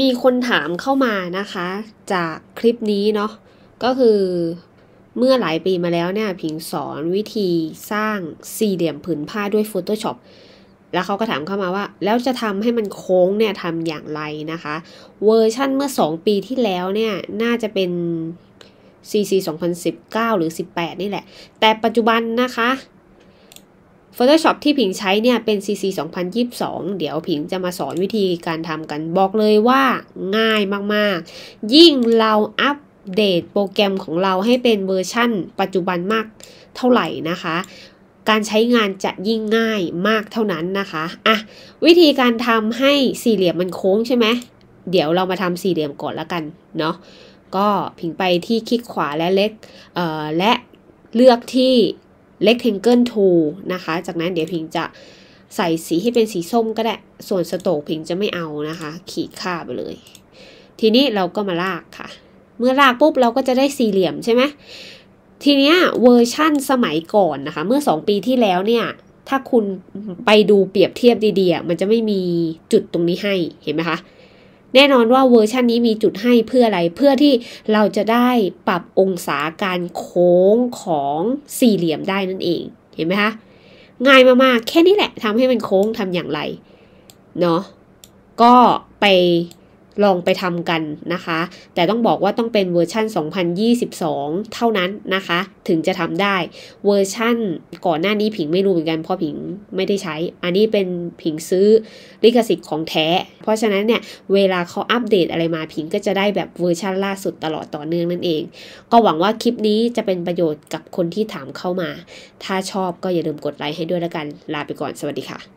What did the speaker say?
มีคนถามเข้ามานะคะ จากคลิปนี้เนาะก็คือเมื่อหลายปีมาแล้วเนี่ยผิงสอนวิธีสร้างสี่เหลี่ยมผืนผ้าด้วย Photoshop แล้วเขาก็ถามเข้ามาว่า แล้วจะทำให้มันโค้งเนี่ยทำอย่างไรนะคะ เวอร์ชั่นเมื่อ 2 ปีที่แล้วเนี่ยน่าจะเป็น CC 2019 หรือ18 นี่แหละ แต่ปัจจุบันนะคะ Photoshop ที่ผิงใช้เนี่ยเป็น CC 2022 เดี๋ยวผิงจะมาสอนวิธีการทำกันบอกเลยว่า ง่ายมากๆ ยิ่งเราอัปเดตโปรแกรมของเราให้เป็นเวอร์ชั่นปัจจุบันมากเท่าไหร่นะคะ การใช้งานจะยิ่งง่ายมากเท่านั้นนะคะ อ่ะ วิธีการทำให้สี่เหลี่ยมมันโค้งใช่ไหมเดี๋ยวเรามาทำสี่เหลี่ยมก่อนละกัน เนาะก็ผิงไปที่คลิกขวาและเล็กเออและเลือกที่เล็กเทงเกิลทูนะคะ จากนั้นเดี๋ยวพิงจะใส่สีให้เป็นสีส้มก็ได้ ส่วนสโตกพิงจะไม่เอานะคะ ขีดค่าไปเลย ทีนี้เราก็มาลากค่ะ เมื่อลากปุ๊บเราก็จะได้สี่เหลี่ยมใช่ไหม ทีนี้เวอร์ชั่นสมัยก่อนนะคะ เมื่อ 2 ปีที่แล้วเนี่ย ถ้าคุณไปดูเปรียบเทียบดีๆมันจะไม่มีจุดตรงนี้ให้เห็นไหมคะแน่นอนว่าเวอร์ชันนี้มีจุดให้เพื่ออะไร เพื่อที่เราจะได้ปรับองศาการโค้งของสี่เหลี่ยมได้นั่นเอง เห็นไหมคะง่ายมากๆ แค่นี้แหละทำให้มันโค้งทำอย่างไร เนาะก็ไปลองไปทำกันนะคะ แต่ต้องบอกว่าต้องเป็นเวอร์ชัน2022 เท่านั้นนะคะ ถึงจะทำได้ เวอร์ชั่นก่อนหน้านี้ผิงไม่รู้เหมือนกัน เพราะผิงไม่ได้ใช้ อันนี้เป็นผิงซื้อลิขสิทธิ์ของแท้ เพราะฉะนั้นเนี่ย เวลาเขาอัปเดตอะไรมาผิงก็จะได้แบบเวอร์ชั่นล่าสุดตลอดต่อเนื่องนั่นเอง ก็หวังว่าคลิปนี้จะเป็นประโยชน์กับคนที่ถามเข้ามา ถ้าชอบก็อย่าลืมกดไลค์ให้ด้วยละกัน ลาไปก่อน สวัสดีค่ะ